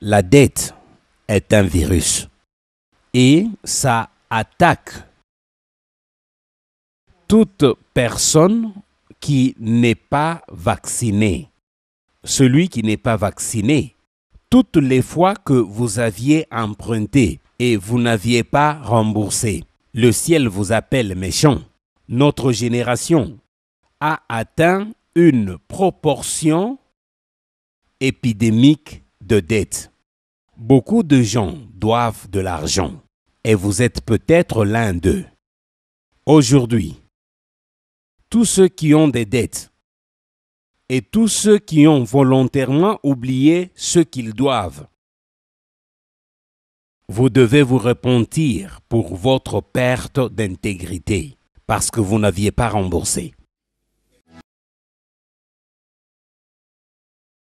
La dette est un virus et ça attaque toute personne qui n'est pas vaccinée. Celui qui n'est pas vacciné, toutes les fois que vous aviez emprunté et vous n'aviez pas remboursé, le ciel vous appelle méchant. Notre génération a atteint une proportion épidémique de dette. Beaucoup de gens doivent de l'argent et vous êtes peut-être l'un d'eux. Aujourd'hui, tous ceux qui ont des dettes et tous ceux qui ont volontairement oublié ce qu'ils doivent. Vous devez vous repentir pour votre perte d'intégrité parce que vous n'aviez pas remboursé.